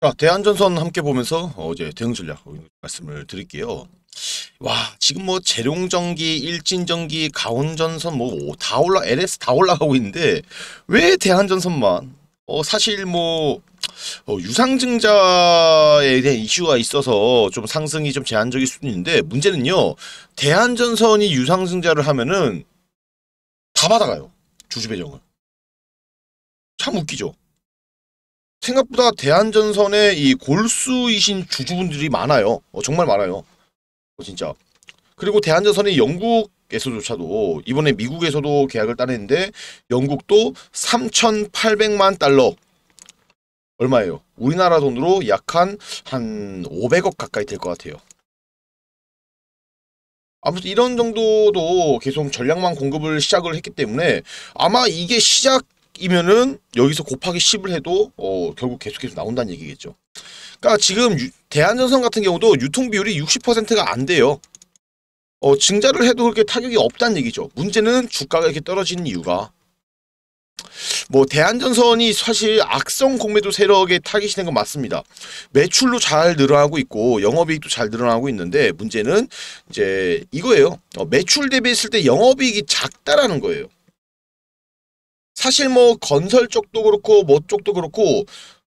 자, 대한전선 함께 보면서 어제 대응 전략 말씀을 드릴게요. 와 지금 뭐 재룡전기, 일진전기, 가온전선 뭐 다 올라 LS 다 올라가고 있는데 왜 대한전선만? 어 사실 뭐 어, 유상증자에 대한 이슈가 있어서 좀 상승이 좀 제한적일 수도 있는데 문제는요 대한전선이 유상증자를 하면은 다 받아가요 주주 배정을 참 웃기죠. 생각보다 대한전선에 이 골수이신 주주분들이 많아요. 어, 정말 많아요. 어, 진짜. 그리고 대한전선이 영국에서조차도 이번에 미국에서도 계약을 따냈는데 영국도 3,800만 달러 얼마예요? 우리나라 돈으로 약한 한 500억 가까이 될 것 같아요. 아무튼 이런 정도도 계속 전략망 공급을 시작을 했기 때문에 아마 이게 시작 이면은 여기서 곱하기 10을 해도 어, 결국 계속해서 나온다는 얘기겠죠. 그러니까 지금 대한전선 같은 경우도 유통 비율이 60%가 안 돼요. 어, 증자를 해도 그렇게 타격이 없다는 얘기죠. 문제는 주가가 이렇게 떨어지는 이유가 뭐 대한전선이 사실 악성 공매도 세력에 타깃이 된 건 맞습니다. 매출로 잘 늘어나고 있고 영업이익도 잘 늘어나고 있는데 문제는 이제 이거예요. 어, 매출 대비했을 때 영업이익이 작다라는 거예요. 사실 뭐 건설 쪽도 그렇고 뭐 쪽도 그렇고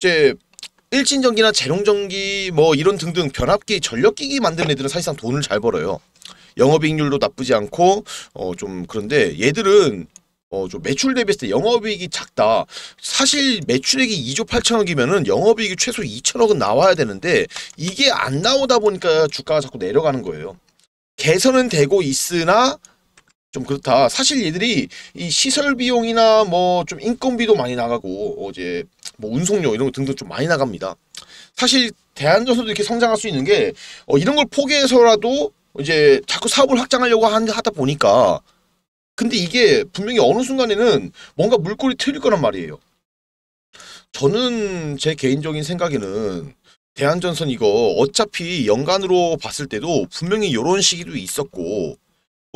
이제 일진전기나 재롱전기 뭐 이런 등등 변압기 전력기기 만드는 애들은 사실상 돈을 잘 벌어요. 영업이익률도 나쁘지 않고 어 좀 그런데 얘들은 어 좀 매출 대비했을 때 영업이익이 작다. 사실 매출액이 2조 8천억이면은 영업이익이 최소 2천억은 나와야 되는데 이게 안 나오다 보니까 주가가 자꾸 내려가는 거예요. 개선은 되고 있으나 좀 그렇다. 사실 얘들이 이 시설 비용이나 뭐 좀 인건비도 많이 나가고 어제 뭐 운송료 이런 거 등등 좀 많이 나갑니다. 사실 대한전선도 이렇게 성장할 수 있는 게 어, 이런 걸 포기해서라도 이제 자꾸 사업을 확장하려고 하다 보니까 근데 이게 분명히 어느 순간에는 뭔가 물꼬리 틀릴 거란 말이에요. 저는 제 개인적인 생각에는 대한전선 이거 어차피 연간으로 봤을 때도 분명히 이런 시기도 있었고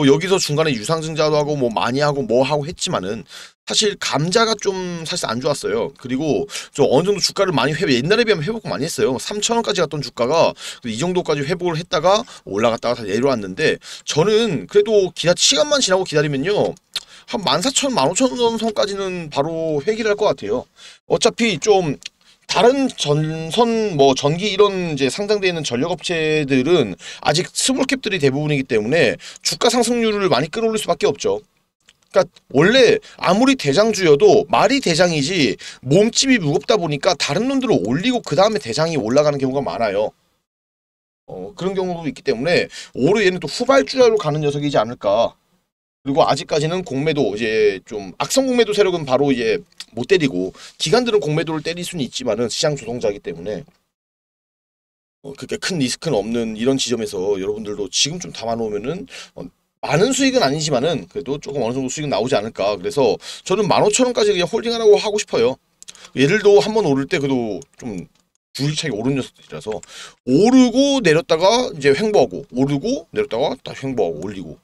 뭐 여기서 중간에 유상증자도 하고 뭐 많이 하고 뭐 하고 했지만은 사실 감자가 좀 사실 안 좋았어요. 그리고 좀 어느 정도 주가를 많이 회 옛날에 비하면 회복 많이 했어요. 3천 원까지 갔던 주가가 이 정도까지 회복을 했다가 올라갔다가 다 내려왔는데 저는 그래도 기다 시간만 지나고 기다리면요. 한 14,000, 15,000원 선까지는 바로 회귀를 할 것 같아요. 어차피 좀 다른 전선 뭐 전기 이런 이제 상장되어 있는 전력 업체들은 아직 스몰캡들이 대부분이기 때문에 주가 상승률을 많이 끌어올릴 수밖에 없죠. 그러니까 원래 아무리 대장주여도 말이 대장이지 몸집이 무겁다 보니까 다른 놈들을 올리고 그 다음에 대장이 올라가는 경우가 많아요. 어, 그런 경우도 있기 때문에 올해 려 얘는 또 후발주자로 가는 녀석이지 않을까. 그리고 아직까지는 공매도 이제 좀 악성 공매도 세력은 바로 이제 못 때리고 기관들은 공매도를 때릴 수는 있지만은 시장 조성자이기 때문에 어, 그렇게 큰 리스크는 없는 이런 지점에서 여러분들도 지금 좀 담아놓으면은 어, 많은 수익은 아니지만은 그래도 조금 어느 정도 수익은 나오지 않을까 그래서 저는 1 5 0 0 0 원까지 그냥 홀딩하라고 하고 싶어요 예를 들어 한 번 오를 때 그래도 좀 주일차게 오른 녀석들이라서 오르고 내렸다가 이제 횡보하고 오르고 내렸다가 다 횡보하고 올리고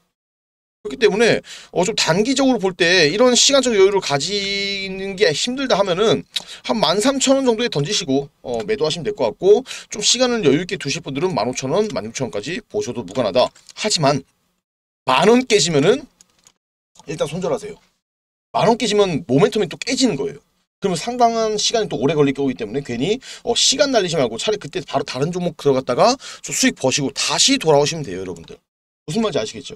그렇기 때문에 어좀 단기적으로 볼 때 이런 시간적 여유를 가지는 게 힘들다 하면은 한 13,000원 정도에 던지시고 어 매도하시면 될 것 같고 좀 시간을 여유 있게 두실 분들은 15,000원, 16,000원까지 보셔도 무관하다. 하지만 만 원 깨지면은 일단 손절하세요. 만 원 깨지면 모멘텀이 또 깨지는 거예요. 그러면 상당한 시간이 또 오래 걸릴 거기 때문에 괜히 어 시간 날리지 말고 차라리 그때 바로 다른 종목 들어갔다가 수익 버시고 다시 돌아오시면 돼요, 여러분들. 무슨 말인지 아시겠죠?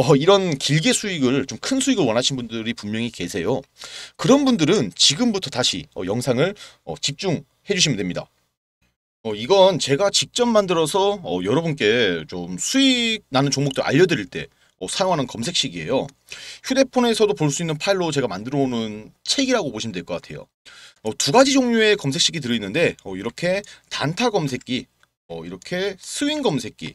어, 이런 길게 수익을 좀 큰 수익을 원하시는 분들이 분명히 계세요. 그런 분들은 지금부터 다시 어, 영상을 어, 집중해 주시면 됩니다. 어, 이건 제가 직접 만들어서 어, 여러분께 좀 수익 나는 종목도 알려드릴 때 어, 사용하는 검색식이에요. 휴대폰에서도 볼 수 있는 파일로 제가 만들어 오는 책이라고 보시면 될 것 같아요. 어, 두 가지 종류의 검색식이 들어있는데 어, 이렇게 단타 검색기, 어, 이렇게 스윙 검색기,